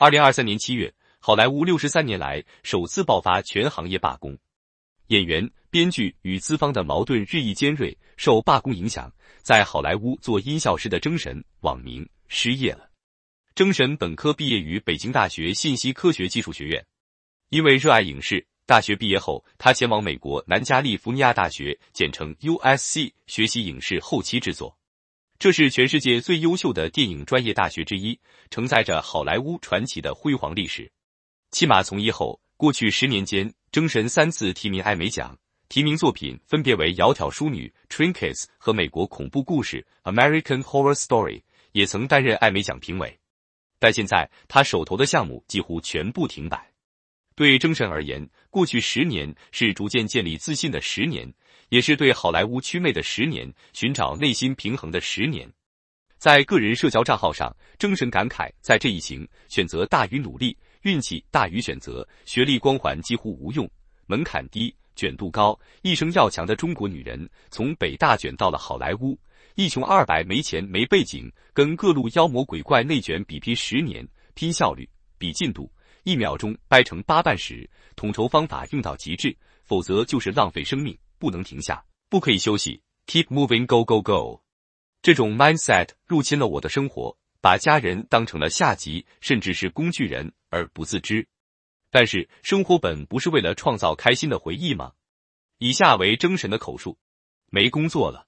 二零二三年七月，好莱坞六十三年来首次爆发全行业罢工，演员、编剧与资方的矛盾日益尖锐。受罢工影响，在好莱坞做音效师的征神网名失业了。征神本科毕业于北京大学信息科学技术学院，因为热爱影视，大学毕业后他前往美国南加利福尼亚大学（简称 USC） 学习影视后期制作。这是全世界最优秀的电影专业大学之一，承载着好莱坞传奇的辉煌历史。弃马从医后，过去十年间，征神三次提名艾美奖，提名作品分别为《窈窕淑女》、《Trinkets》和《美国恐怖故事》（American Horror Story），也曾担任艾美奖评委。但现在他手头的项目几乎全部停摆。对征神而言，过去十年是逐渐建立自信的十年。也是对好莱坞圈内的十年，寻找内心平衡的十年。在个人社交账号上，征神感慨：在这一行，选择大于努力，运气大于选择，学历光环几乎无用，门槛低，卷度高。一生要强的中国女人，从北大卷到了好莱坞，一穷二白，没钱没背景，跟各路妖魔鬼怪内卷比拼十年，拼效率，比进度，一秒钟掰成八瓣时，统筹方法用到极致，否则就是浪费生命。不能停下，不可以休息，keep moving，go go go。这种 mindset 入侵了我的生活，把家人当成了下级，甚至是工具人而不自知。但是生活本不是为了创造开心的回忆吗？以下为征神的口述：没工作了，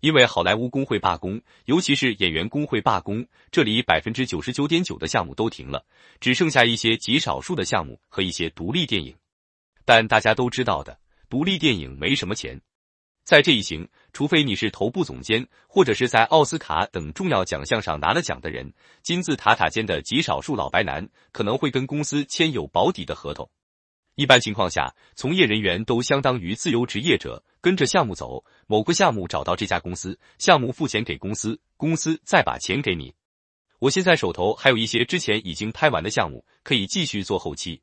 因为好莱坞工会罢工，尤其是演员工会罢工，这里百分之九十九点九的项目都停了，只剩下一些极少数的项目和一些独立电影。但大家都知道的。独立电影没什么钱，在这一行，除非你是头部总监，或者是在奥斯卡等重要奖项上拿了奖的人，金字塔塔尖的极少数老白男，可能会跟公司签有保底的合同。一般情况下，从业人员都相当于自由职业者，跟着项目走。某个项目找到这家公司，项目付钱给公司，公司再把钱给你。我现在手头还有一些之前已经拍完的项目，可以继续做后期，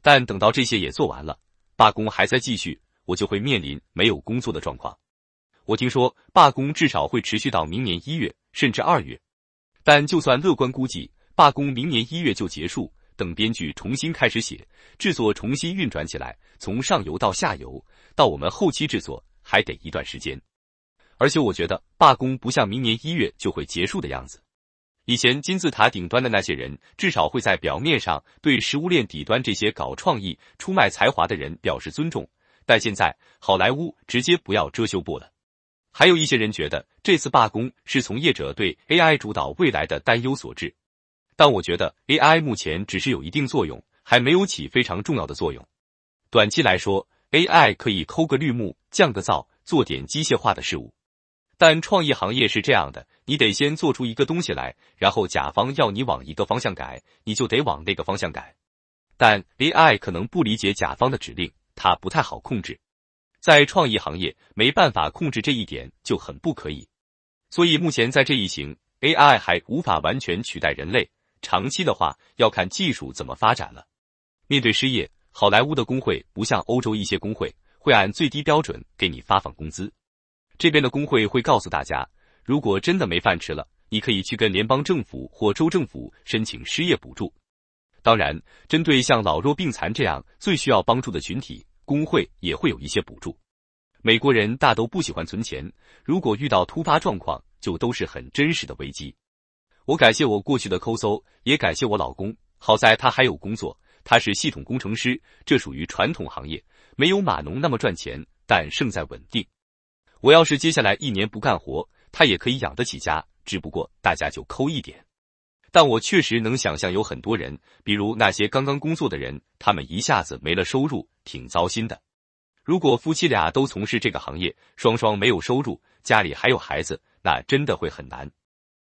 但等到这些也做完了。罢工还在继续，我就会面临没有工作的状况。我听说罢工至少会持续到明年一月，甚至二月。但就算乐观估计，罢工明年一月就结束，等编剧重新开始写，制作重新运转起来，从上游到下游，到我们后期制作还得一段时间。而且我觉得罢工不像明年一月就会结束的样子。以前金字塔顶端的那些人，至少会在表面上对食物链底端这些搞创意、出卖才华的人表示尊重，但现在好莱坞直接不要遮羞布了。还有一些人觉得这次罢工是从业者对 AI 主导未来的担忧所致，但我觉得 AI 目前只是有一定作用，还没有起非常重要的作用。短期来说，AI 可以抠个绿幕、降个噪、做点机械化的事物。但创意行业是这样的，你得先做出一个东西来，然后甲方要你往一个方向改，你就得往那个方向改。但 AI 可能不理解甲方的指令，它不太好控制。在创意行业，没办法控制这一点就很不可以。所以目前在这一行，AI 还无法完全取代人类。长期的话，要看技术怎么发展了。面对失业，好莱坞的工会不像欧洲一些工会，会按最低标准给你发放工资。这边的工会会告诉大家，如果真的没饭吃了，你可以去跟联邦政府或州政府申请失业补助。当然，针对像老弱病残这样最需要帮助的群体，工会也会有一些补助。美国人大都不喜欢存钱，如果遇到突发状况，就都是很真实的危机。我感谢我过去的抠搜，也感谢我老公，好在他还有工作，他是系统工程师，这属于传统行业，没有码农那么赚钱，但胜在稳定。我要是接下来一年不干活，他也可以养得起家，只不过大家就抠一点。但我确实能想象有很多人，比如那些刚刚工作的人，他们一下子没了收入，挺糟心的。如果夫妻俩都从事这个行业，双双没有收入，家里还有孩子，那真的会很难。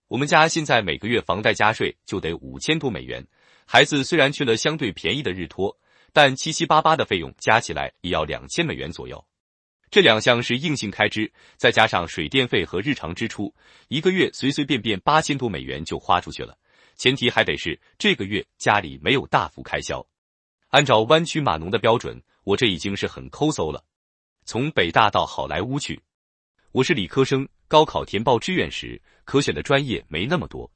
我们家现在每个月房贷加税就得五千多美元，孩子虽然去了相对便宜的日托，但七七八八的费用加起来也要两千美元左右。这两项是硬性开支，再加上水电费和日常支出，一个月随随便便八千多美元就花出去了。前提还得是这个月家里没有大幅开销。按照湾区码农的标准，我这已经是很抠搜了。从北大到好莱坞去，我是理科生，高考填报志愿时可选的专业没那么多。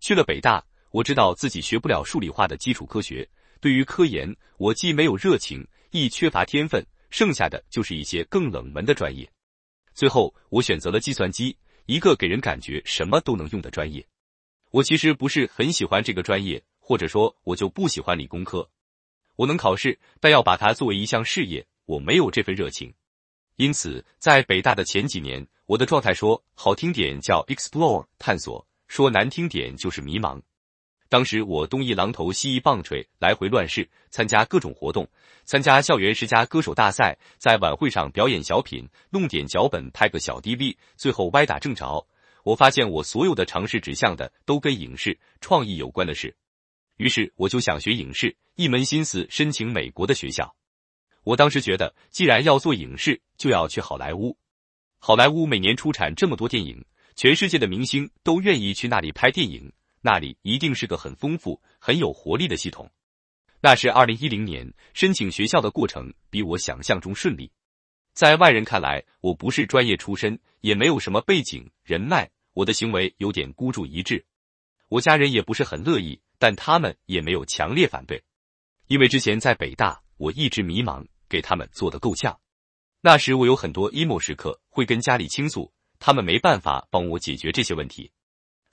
去了北大，我知道自己学不了数理化的基础科学。对于科研，我既没有热情，亦缺乏天分。剩下的就是一些更冷门的专业，最后我选择了计算机，一个给人感觉什么都能用的专业。我其实不是很喜欢这个专业，或者说，我就不喜欢理工科。我能考试，但要把它作为一项事业，我没有这份热情。因此，在北大的前几年，我的状态说好听点叫 explore 探索，说难听点就是迷茫。当时我东一榔头西一棒槌，来回乱试，参加各种活动，参加校园十佳歌手大赛，在晚会上表演小品，弄点脚本拍个小 DV，最后歪打正着。我发现我所有的尝试指向的都跟影视创意有关的事，于是我就想学影视，一门心思申请美国的学校。我当时觉得，既然要做影视，就要去好莱坞。好莱坞每年出产这么多电影，全世界的明星都愿意去那里拍电影。那里一定是个很丰富、很有活力的系统。那是二零一零年申请学校的过程，比我想象中顺利。在外人看来，我不是专业出身，也没有什么背景人脉，我的行为有点孤注一掷。我家人也不是很乐意，但他们也没有强烈反对，因为之前在北大，我一直迷茫，给他们做的够呛。那时我有很多 emo 时刻，会跟家里倾诉，他们没办法帮我解决这些问题。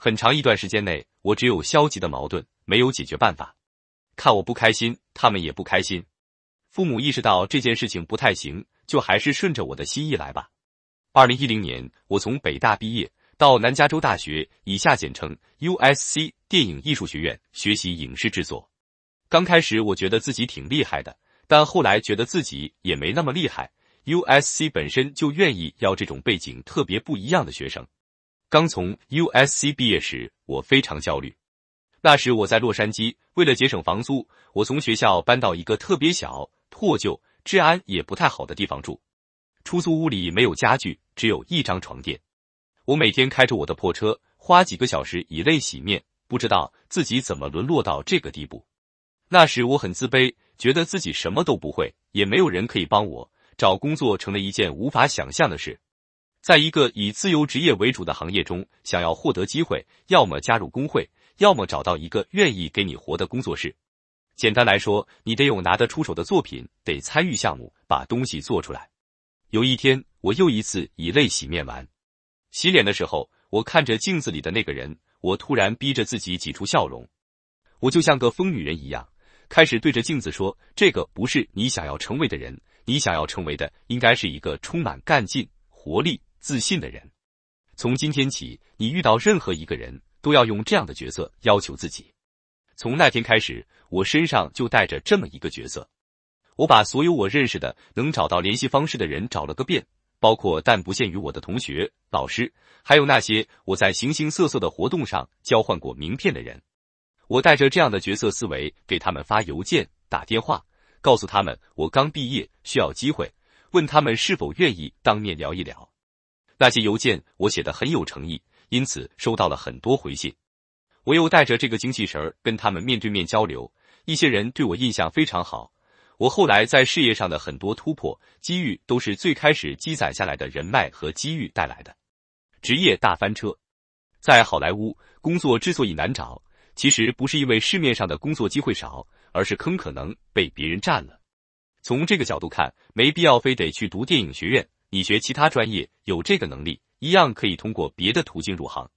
很长一段时间内，我只有消极的矛盾，没有解决办法。看我不开心，他们也不开心。父母意识到这件事情不太行，就还是顺着我的心意来吧。二零一零年，我从北大毕业，到南加州大学（以下简称 USC） 电影艺术学院学习影视制作。刚开始我觉得自己挺厉害的，但后来觉得自己也没那么厉害。USC 本身就愿意要这种背景特别不一样的学生。刚从 U.S.C 毕业时，我非常焦虑。那时我在洛杉矶，为了节省房租，我从学校搬到一个特别小、破旧、治安也不太好的地方住。出租屋里没有家具，只有一张床垫。我每天开着我的破车，花几个小时以泪洗面，不知道自己怎么沦落到这个地步。那时我很自卑，觉得自己什么都不会，也没有人可以帮我找工作，成了一件无法想象的事。在一个以自由职业为主的行业中，想要获得机会，要么加入工会，要么找到一个愿意给你活的工作室。简单来说，你得有拿得出手的作品，得参与项目，把东西做出来。有一天，我又一次以泪洗面完洗脸的时候，我看着镜子里的那个人，我突然逼着自己挤出笑容。我就像个疯女人一样，开始对着镜子说：“这个不是你想要成为的人，你想要成为的应该是一个充满干劲、活力。”自信的人，从今天起，你遇到任何一个人，都要用这样的角色要求自己。从那天开始，我身上就带着这么一个角色。我把所有我认识的能找到联系方式的人找了个遍，包括但不限于我的同学、老师，还有那些我在形形色色的活动上交换过名片的人。我带着这样的角色思维，给他们发邮件、打电话，告诉他们我刚毕业，需要机会，问他们是否愿意当面聊一聊。那些邮件我写的很有诚意，因此收到了很多回信。我又带着这个精气神儿跟他们面对面交流，一些人对我印象非常好。我后来在事业上的很多突破机遇，都是最开始积攒下来的人脉和机遇带来的。职业大翻车，在好莱坞工作之所以难找，其实不是因为市面上的工作机会少，而是坑可能被别人占了。从这个角度看，没必要非得去读电影学院。你学其他专业有这个能力，一样可以通过别的途径入行。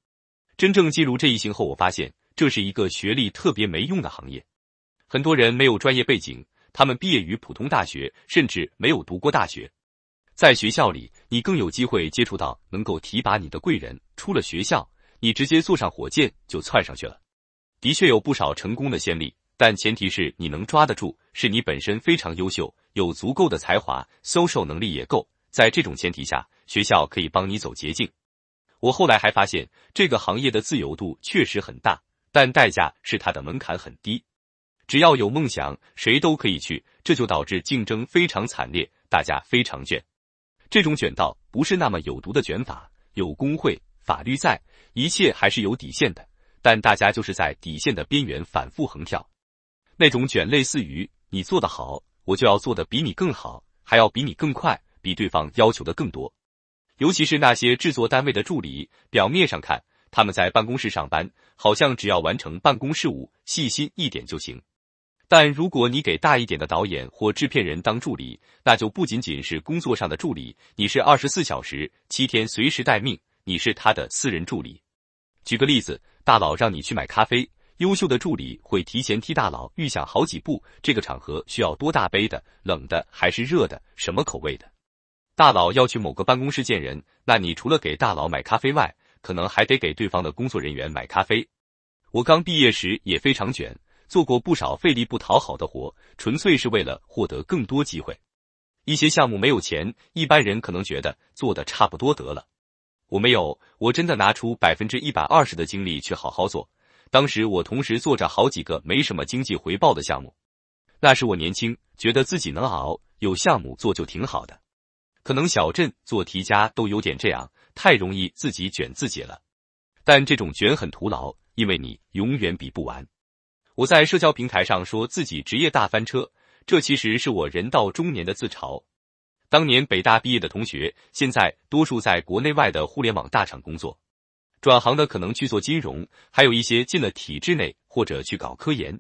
真正进入这一行后，我发现这是一个学历特别没用的行业。很多人没有专业背景，他们毕业于普通大学，甚至没有读过大学。在学校里，你更有机会接触到能够提拔你的贵人。出了学校，你直接坐上火箭就窜上去了。的确有不少成功的先例，但前提是你能抓得住，是你本身非常优秀，有足够的才华，销售能力也够。在这种前提下，学校可以帮你走捷径。我后来还发现，这个行业的自由度确实很大，但代价是它的门槛很低，只要有梦想，谁都可以去。这就导致竞争非常惨烈，大家非常卷。这种卷道不是那么有毒的卷法，有工会、法律在，一切还是有底线的。但大家就是在底线的边缘反复横跳。那种卷类似于你做得好，我就要做得比你更好，还要比你更快。比对方要求的更多，尤其是那些制作单位的助理。表面上看，他们在办公室上班，好像只要完成办公事务，细心一点就行。但如果你给大一点的导演或制片人当助理，那就不仅仅是工作上的助理，你是二十四小时、七天随时待命，你是他的私人助理。举个例子，大佬让你去买咖啡，优秀的助理会提前替大佬预想好几步：这个场合需要多大杯的，冷的还是热的，什么口味的。大佬要去某个办公室见人，那你除了给大佬买咖啡外，可能还得给对方的工作人员买咖啡。我刚毕业时也非常卷，做过不少费力不讨好的活，纯粹是为了获得更多机会。一些项目没有钱，一般人可能觉得做的差不多得了，我没有，我真的拿出百分之一百二十的精力去好好做。当时我同时做着好几个没什么经济回报的项目，那时我年轻，觉得自己能熬，有项目做就挺好的。可能小镇做题家都有点这样，太容易自己卷自己了。但这种卷很徒劳，因为你永远比不完。我在社交平台上说自己职业大翻车，这其实是我人到中年的自嘲。当年北大毕业的同学，现在多数在国内外的互联网大厂工作，转行的可能去做金融，还有一些进了体制内或者去搞科研。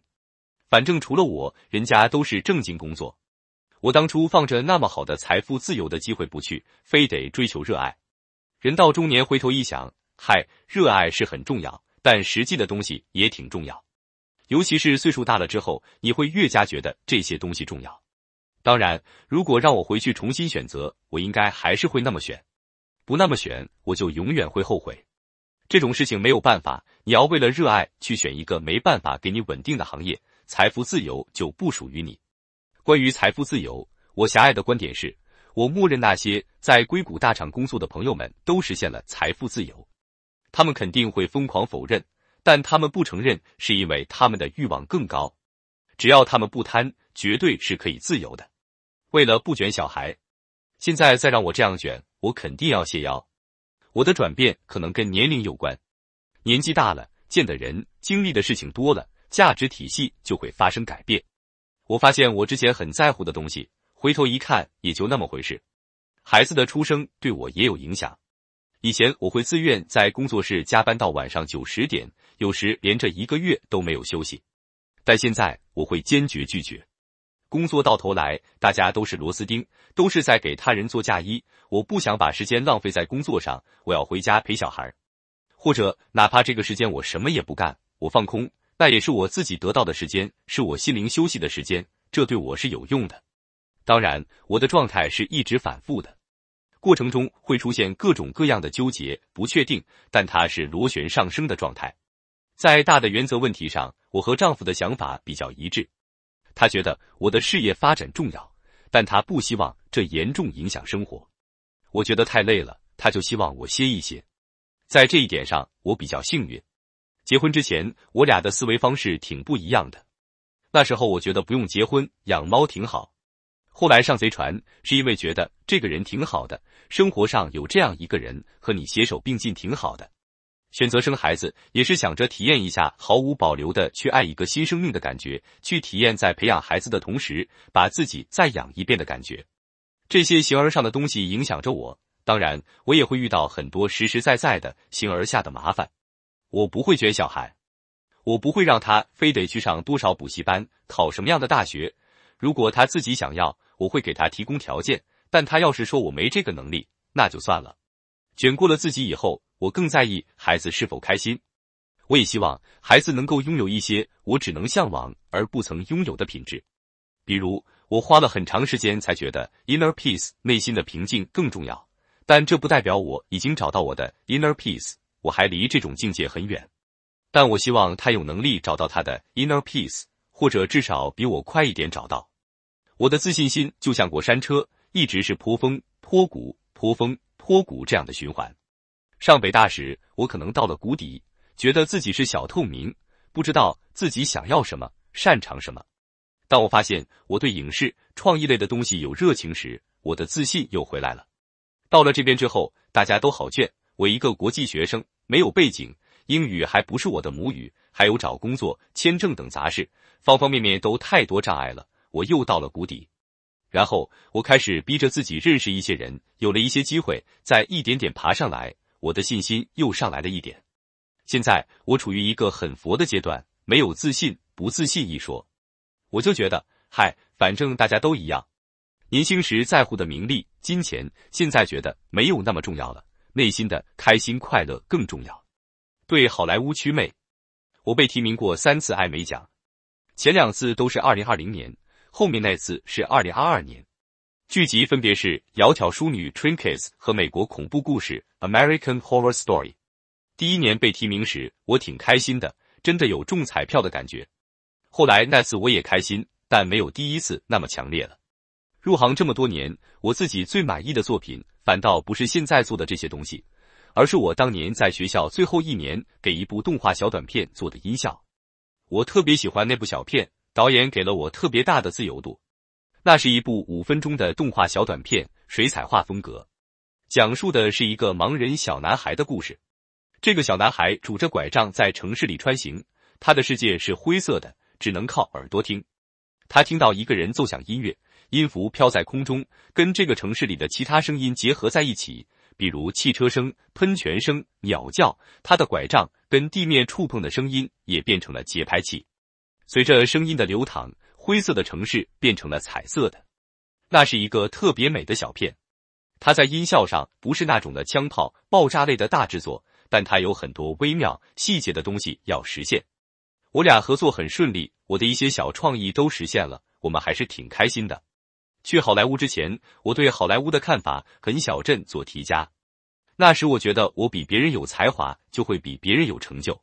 反正除了我，人家都是正经工作。我当初放着那么好的财富自由的机会不去，非得追求热爱。人到中年回头一想，嗨，热爱是很重要，但实际的东西也挺重要。尤其是岁数大了之后，你会越加觉得这些东西重要。当然，如果让我回去重新选择，我应该还是会那么选。不那么选，我就永远会后悔。这种事情没有办法，你要为了热爱去选一个没办法给你稳定的行业，财富自由就不属于你。关于财富自由，我狭隘的观点是：我默认那些在硅谷大厂工作的朋友们都实现了财富自由，他们肯定会疯狂否认，但他们不承认是因为他们的欲望更高。只要他们不贪，绝对是可以自由的。为了不卷小孩，现在再让我这样卷，我肯定要谢腰。我的转变可能跟年龄有关，年纪大了，见的人、经历的事情多了，价值体系就会发生改变。我发现我之前很在乎的东西，回头一看也就那么回事。孩子的出生对我也有影响。以前我会自愿在工作室加班到晚上九十点，有时连着一个月都没有休息。但现在我会坚决拒绝。工作到头来，大家都是螺丝钉，都是在给他人做嫁衣。我不想把时间浪费在工作上，我要回家陪小孩，或者哪怕这个时间我什么也不干，我放空。那也是我自己得到的时间，是我心灵休息的时间，这对我是有用的。当然，我的状态是一直反复的，过程中会出现各种各样的纠结、不确定，但它是螺旋上升的状态。在大的原则问题上，我和丈夫的想法比较一致。他觉得我的事业发展重要，但他不希望这严重影响生活。我觉得太累了，他就希望我歇一歇。在这一点上，我比较幸运。结婚之前，我俩的思维方式挺不一样的。那时候我觉得不用结婚，养猫挺好。后来上贼船，是因为觉得这个人挺好的，生活上有这样一个人和你携手并进挺好的。选择生孩子，也是想着体验一下毫无保留的去爱一个新生命的感觉，去体验在培养孩子的同时，把自己再养一遍的感觉。这些形而上的东西影响着我，当然我也会遇到很多实实在在的形而下的麻烦。我不会卷小孩，我不会让他非得去上多少补习班，考什么样的大学。如果他自己想要，我会给他提供条件。但他要是说我没这个能力，那就算了。卷过了自己以后，我更在意孩子是否开心。我也希望孩子能够拥有一些我只能向往而不曾拥有的品质，比如我花了很长时间才觉得 inner peace 内心的平静更重要。但这不代表我已经找到我的 inner peace。我还离这种境界很远，但我希望他有能力找到他的 inner peace，或者至少比我快一点找到。我的自信心就像过山车，一直是坡峰、坡谷、坡峰、坡谷这样的循环。上北大时，我可能到了谷底，觉得自己是小透明，不知道自己想要什么、擅长什么。当我发现我对影视创意类的东西有热情时，我的自信又回来了。到了这边之后，大家都好卷，我一个国际学生。没有背景，英语还不是我的母语，还有找工作、签证等杂事，方方面面都太多障碍了。我又到了谷底，然后我开始逼着自己认识一些人，有了一些机会，再一点点爬上来，我的信心又上来了一点。现在我处于一个很佛的阶段，没有自信、不自信一说，我就觉得，嗨，反正大家都一样。年轻时在乎的名利、金钱，现在觉得没有那么重要了。内心的开心快乐更重要。对好莱坞区妹，我被提名过三次艾美奖，前两次都是二零二零年，后面那次是二零二二年。剧集分别是《窈窕淑女》（Trinkets） 和《美国恐怖故事》（American Horror Story）。第一年被提名时，我挺开心的，真的有中彩票的感觉。后来那次我也开心，但没有第一次那么强烈了。入行这么多年，我自己最满意的作品，反倒不是现在做的这些东西，而是我当年在学校最后一年给一部动画小短片做的音效。我特别喜欢那部小片，导演给了我特别大的自由度。那是一部五分钟的动画小短片，水彩画风格，讲述的是一个盲人小男孩的故事。这个小男孩拄着拐杖在城市里穿行，他的世界是灰色的，只能靠耳朵听。他听到一个人奏响音乐。音符飘在空中，跟这个城市里的其他声音结合在一起，比如汽车声、喷泉声、鸟叫。他的拐杖跟地面触碰的声音也变成了节拍器。随着声音的流淌，灰色的城市变成了彩色的。那是一个特别美的小片。它在音效上不是那种的枪炮爆炸类的大制作，但它有很多微妙细节的东西要实现。我俩合作很顺利，我的一些小创意都实现了，我们还是挺开心的。去好莱坞之前，我对好莱坞的看法很小镇做题家。那时我觉得我比别人有才华，就会比别人有成就。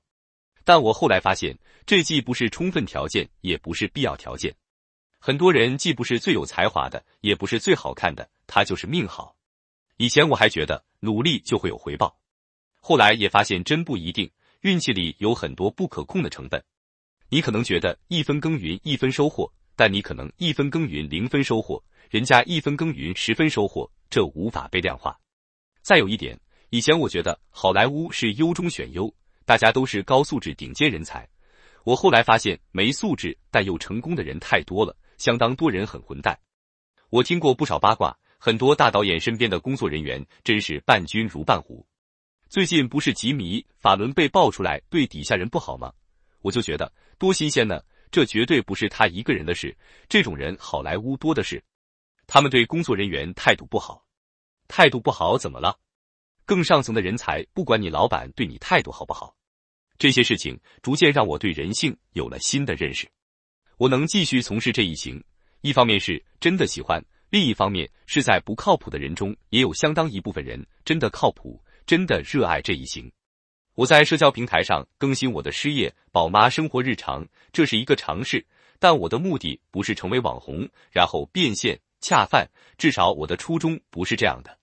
但我后来发现，这既不是充分条件，也不是必要条件。很多人既不是最有才华的，也不是最好看的，他就是命好。以前我还觉得努力就会有回报，后来也发现真不一定。运气里有很多不可控的成分。你可能觉得一分耕耘一分收获，但你可能一分耕耘零分收获。人家一分耕耘十分收获，这无法被量化。再有一点，以前我觉得好莱坞是优中选优，大家都是高素质顶尖人才。我后来发现，没素质但又成功的人太多了，相当多人很混蛋。我听过不少八卦，很多大导演身边的工作人员真是伴君如伴虎。最近不是吉米·法伦被爆出来对底下人不好吗？我就觉得多新鲜呢，这绝对不是他一个人的事，这种人好莱坞多的是。他们对工作人员态度不好，态度不好怎么了？更上层的人才，不管你老板对你态度好不好，这些事情逐渐让我对人性有了新的认识。我能继续从事这一行，一方面是真的喜欢，另一方面是在不靠谱的人中，也有相当一部分人真的靠谱，真的热爱这一行。我在社交平台上更新我的失业宝妈生活日常，这是一个尝试，但我的目的不是成为网红，然后变现。恰饭，至少我的初衷不是这样的，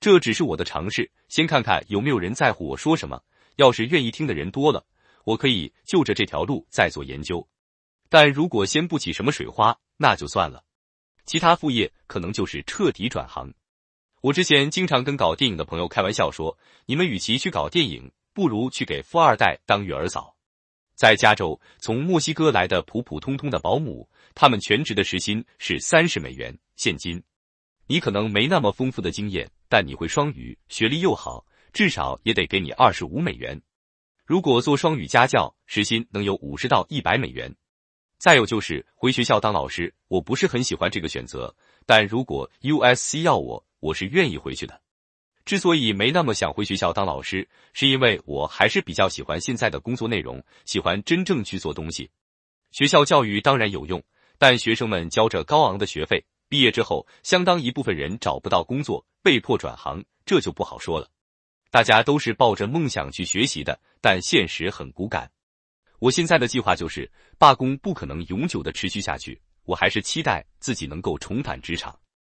这只是我的尝试，先看看有没有人在乎我说什么。要是愿意听的人多了，我可以就着这条路再做研究；但如果掀不起什么水花，那就算了。其他副业可能就是彻底转行。我之前经常跟搞电影的朋友开玩笑说，你们与其去搞电影，不如去给富二代当育儿嫂。在加州，从墨西哥来的普普通通的保姆，他们全职的时薪是三十美元。现金，你可能没那么丰富的经验，但你会双语，学历又好，至少也得给你二十五美元。如果做双语家教，时薪能有五十到一百美元。再有就是回学校当老师，我不是很喜欢这个选择，但如果 U S C 要我，我是愿意回去的。之所以没那么想回学校当老师，是因为我还是比较喜欢现在的工作内容，喜欢真正去做东西。学校教育当然有用，但学生们交着高昂的学费。毕业之后，相当一部分人找不到工作，被迫转行，这就不好说了。大家都是抱着梦想去学习的，但现实很骨感。我现在的计划就是，罢工不可能永久的持续下去，我还是期待自己能够重返职场。